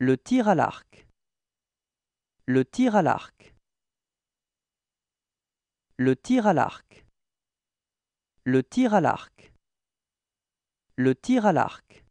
Le tir à l'arc. Le tir à l'arc. Le tir à l'arc. Le tir à l'arc. Le tir à l'arc.